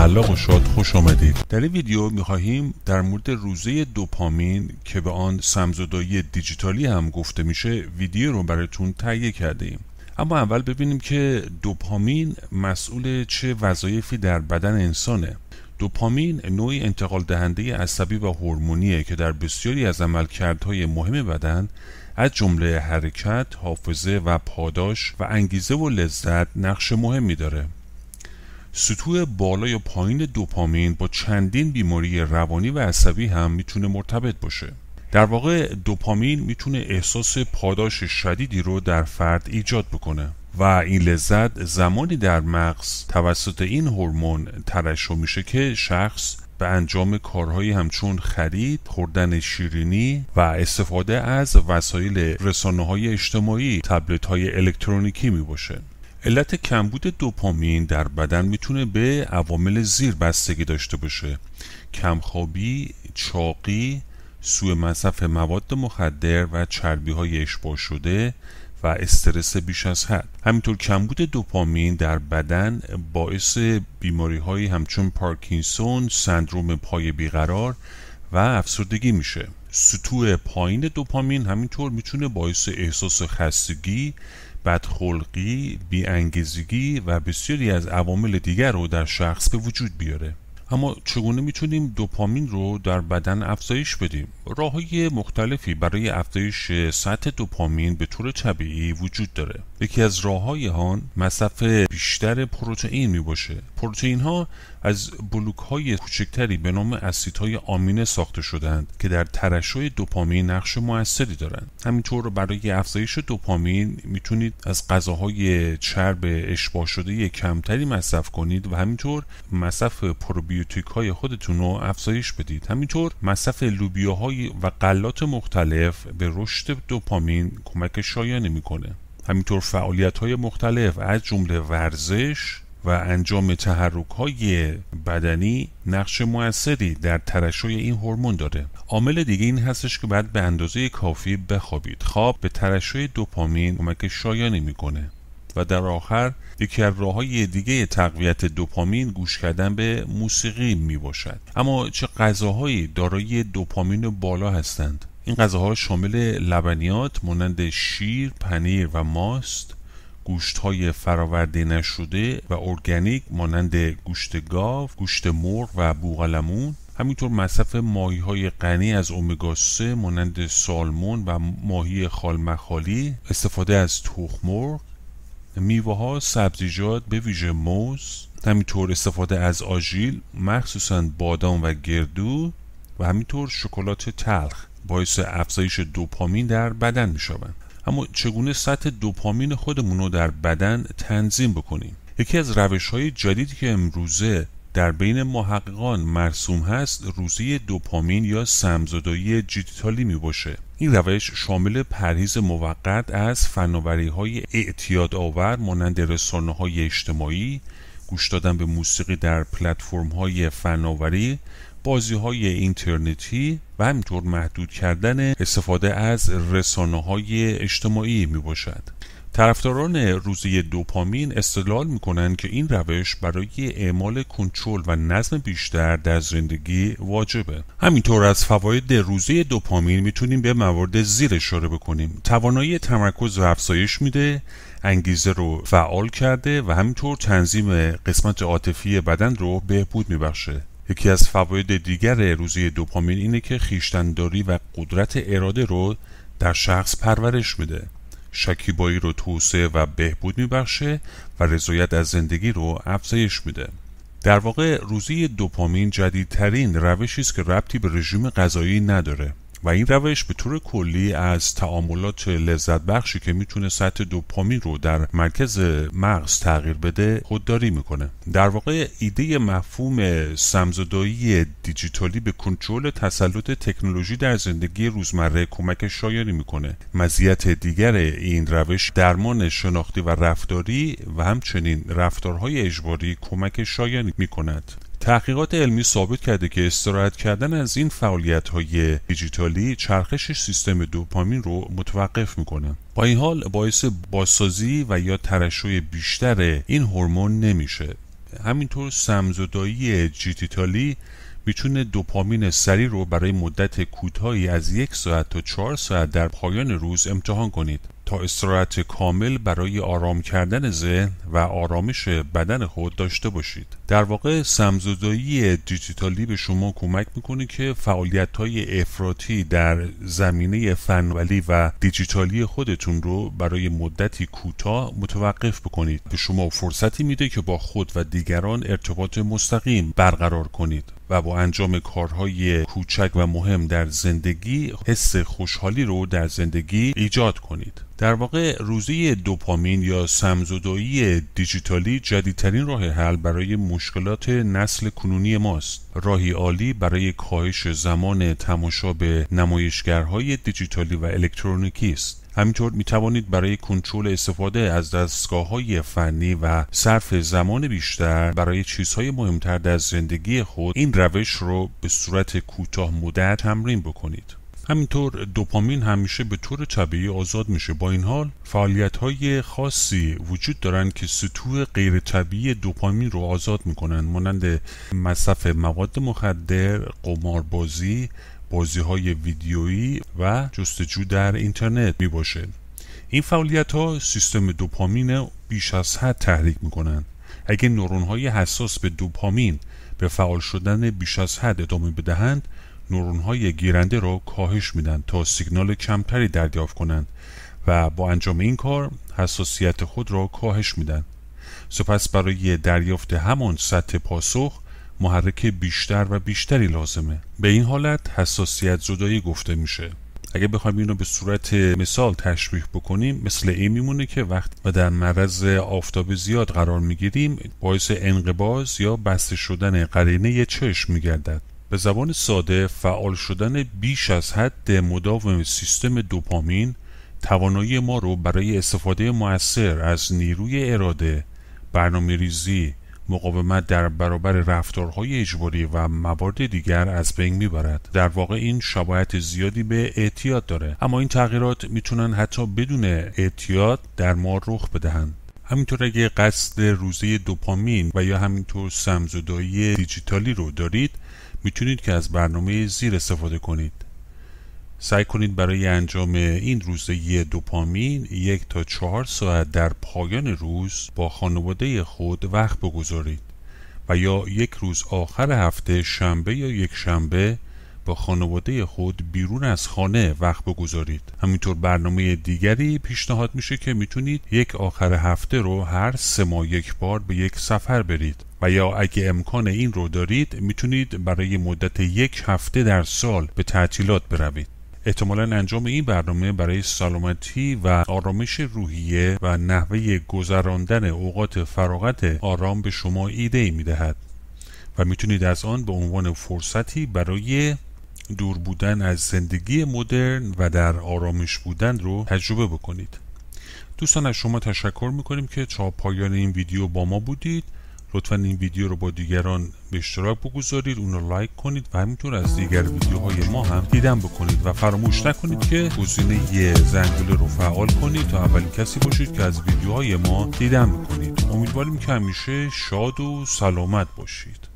خلاق و شاد خوش آمدید در این ویدیو میخواهیم در مورد روزه دوپامین که به آن سمزدایی دیجیتالی هم گفته میشه ویدیو رو براتون تهیه کرده ایم اما اول ببینیم که دوپامین مسئول چه وظایفی در بدن انسانه دوپامین نوعی انتقال دهنده عصبی و هورمونیه که در بسیاری از عملکردهای مهم بدن از جمله حرکت، حافظه و پاداش و انگیزه و لذت نقش مهمی داره. سطوح بالا یا پایین دوپامین با چندین بیماری روانی و عصبی هم میتونه مرتبط باشه در واقع دوپامین میتونه احساس پاداش شدیدی رو در فرد ایجاد بکنه و این لذت زمانی در مغز توسط این هورمون ترشح میشه که شخص به انجام کارهایی همچون خرید، خوردن شیرینی و استفاده از وسایل رسانه های اجتماعی تبلت های الکترونیکی می علت کمبود دوپامین در بدن میتونه به عوامل زیر بستگی داشته باشه کمخوابی، چاقی، سوء مصرف مواد مخدر و چربی های اشباع شده و استرس بیش از حد همینطور کمبود دوپامین در بدن باعث بیماری هایی همچون پارکینسون، سندروم پای بیقرار و افسردگی میشه سطوح پایین دوپامین همینطور میتونه باعث احساس خستگی بدخلقی، بیانگیزگی و بسیاری از عوامل دیگر رو در شخص به وجود بیاره اما چگونه میتونیم دوپامین رو در بدن افزایش بدیم؟ راه های مختلفی برای افزایش سطح دوپامین به طور طبیعی وجود داره. یکی از راه های آن مصرف بیشتر پروتئین می باشه. ها از بلوک های کوچکتری به نام اسیدهای آمینه ساخته شدند که در ترشح دوپامین نقش موثری دارند همینطور برای افزایش دوپامین میتونید از غذاهای چرب اشباع شده کمتری مصرف کنید و همینطور مصرف پروبیوتیک های خودتون رو افزایش بدید همینطور مصرف لوبیاهای و غلات مختلف به رشد دوپامین کمک شایانه میکنه همینطور فعالیت های مختلف از جمله ورزش و انجام تحرک های بدنی نقش موثری در ترشح این هورمون داره عامل دیگه این هستش که باید به اندازه کافی بخوابید خواب به ترشح دوپامین کمک شایانی میکنه و در آخر یکی از راه های دیگه تقویت دوپامین گوش کردن به موسیقی می باشد اما چه غذاهایی دارای دوپامین بالا هستند این غذاها شامل لبنیات مانند شیر، پنیر و ماست گوشت های فراورده نشده و ارگانیک مانند گوشت گاو، گوشت مرغ و بوغلمون همینطور مصرف ماهی های غنی از امگا 3 مانند سالمون و ماهی خالمخالی استفاده از تخم مرغ میوه ها سبزیجات به ویژه موز همینطور استفاده از آژیل مخصوصا بادام و گردو و همینطور شکلات تلخ باعث افزایش دوپامین در بدن می اما چگونه سطح دوپامین خودمون رو در بدن تنظیم بکنیم یکی از روش های جدیدی که امروزه در بین محققان مرسوم هست روزی دوپامین یا سمزدایی دیجیتالی می باشه این روش شامل پرهیز موقت از فناوری های اعتیاد آور مانند رسانه های اجتماعی گوش دادن به موسیقی در پلتفرم های فناوری بازی های اینترنتی و همینطور محدود کردن استفاده از رسانه های اجتماعی می باشد. طرفداران روزی دوپامین استدلال می که این روش برای اعمال کنترل و نظم بیشتر در زندگی واجبه همینطور از فواید روزی دوپامین میتونیم به موارد زیر اشاره بکنیم توانایی تمرکز رو افزایش میده انگیزه رو فعال کرده و همینطور تنظیم قسمت عاطفی بدن رو بهبود میبخشه یکی از فواید دیگر روزی دوپامین اینه که خیشتنداری و قدرت اراده رو در شخص پرورش میده شکیبایی رو توسعه و بهبود میبخشه و رضایت از زندگی رو افزایش میده در واقع روزی دوپامین جدیدترین روشی است که ربطی به رژیم غذایی نداره و این روش به طور کلی از تعاملات لذت بخشی که میتونه سطح دوپامین رو در مرکز مغز تغییر بده خودداری میکنه در واقع ایده مفهوم سمزدایی دیجیتالی به کنترل تسلط تکنولوژی در زندگی روزمره کمک شایانی میکنه مزیت دیگر این روش درمان شناختی و رفتاری و همچنین رفتارهای اجباری کمک شایانی میکند تحقیقات علمی ثابت کرده که استراحت کردن از این فعالیت های دیجیتالی چرخش سیستم دوپامین رو متوقف میکنه با این حال باعث بازسازی و یا ترشوی بیشتر این هورمون نمیشه همینطور سمزدایی جیتیتالی میتونه دوپامین سری رو برای مدت کوتاهی از یک ساعت تا چهار ساعت در پایان روز امتحان کنید تا استراحت کامل برای آرام کردن ذهن و آرامش بدن خود داشته باشید در واقع سمزدایی دیجیتالی به شما کمک میکنه که فعالیت های افراطی در زمینه فنولی و دیجیتالی خودتون رو برای مدتی کوتاه متوقف بکنید به شما فرصتی میده که با خود و دیگران ارتباط مستقیم برقرار کنید و با انجام کارهای کوچک و مهم در زندگی حس خوشحالی رو در زندگی ایجاد کنید در واقع روزی دوپامین یا سمزدایی دیجیتالی جدیدترین راه حل برای مشکلات نسل کنونی ماست راهی عالی برای کاهش زمان تماشا به نمایشگرهای دیجیتالی و الکترونیکی است همینطور می توانید برای کنترل استفاده از دستگاه های فنی و صرف زمان بیشتر برای چیزهای مهمتر در زندگی خود این روش رو به صورت کوتاه مدت تمرین بکنید. همینطور دوپامین همیشه به طور طبیعی آزاد میشه با این حال فعالیت های خاصی وجود دارن که سطوح غیر طبیعی دوپامین رو آزاد میکنن مانند مصرف مواد مخدر، قماربازی بازی های ویدیویی و جستجو در اینترنت می باشه. این فعالیت ها سیستم دوپامین بیش از حد تحریک می کنند. اگر نورون های حساس به دوپامین به فعال شدن بیش از حد ادامه بدهند نورون های گیرنده را کاهش میدن تا سیگنال کمتری دریافت کنند و با انجام این کار حساسیت خود را کاهش میدن سپس برای دریافت همان سطح پاسخ محرک بیشتر و بیشتری لازمه به این حالت حساسیت زدایی گفته میشه اگه بخوایم اینو به صورت مثال تشبیه بکنیم مثل این میمونه که وقت و در معرض آفتاب زیاد قرار میگیریم باعث انقباز یا بسته شدن قرینه چشم میگردد به زبان ساده فعال شدن بیش از حد مداوم سیستم دوپامین توانایی ما رو برای استفاده مؤثر از نیروی اراده برنامه ریزی مقاومت در برابر رفتارهای اجباری و موارد دیگر از بین میبرد در واقع این شباهت زیادی به اعتیاد داره اما این تغییرات میتونن حتی بدون اعتیاد در ما رخ بدهند همینطور اگه قصد روزه دوپامین و یا همینطور سمزدایی دیجیتالی رو دارید میتونید که از برنامه زیر استفاده کنید سعی کنید برای انجام این روزه دوپامین یک تا چهار ساعت در پایان روز با خانواده خود وقت بگذارید و یا یک روز آخر هفته شنبه یا یک شنبه با خانواده خود بیرون از خانه وقت بگذارید همینطور برنامه دیگری پیشنهاد میشه که میتونید یک آخر هفته رو هر سه ماه یک بار به یک سفر برید و یا اگه امکان این رو دارید میتونید برای مدت یک هفته در سال به تعطیلات بروید احتمالا انجام این برنامه برای سلامتی و آرامش روحیه و نحوه گذراندن اوقات فراغت آرام به شما ایده ای می دهد و میتونید از آن به عنوان فرصتی برای دور بودن از زندگی مدرن و در آرامش بودن رو تجربه بکنید دوستان از شما تشکر میکنیم که تا پایان این ویدیو با ما بودید لطفا این ویدیو رو با دیگران به اشتراک بگذارید اون رو لایک کنید و همینطور از دیگر ویدیوهای ما هم دیدن بکنید و فراموش نکنید که گزینه یه زنگوله رو فعال کنید تا اولین کسی باشید که از ویدیوهای ما دیدن بکنید امیدواریم که همیشه شاد و سلامت باشید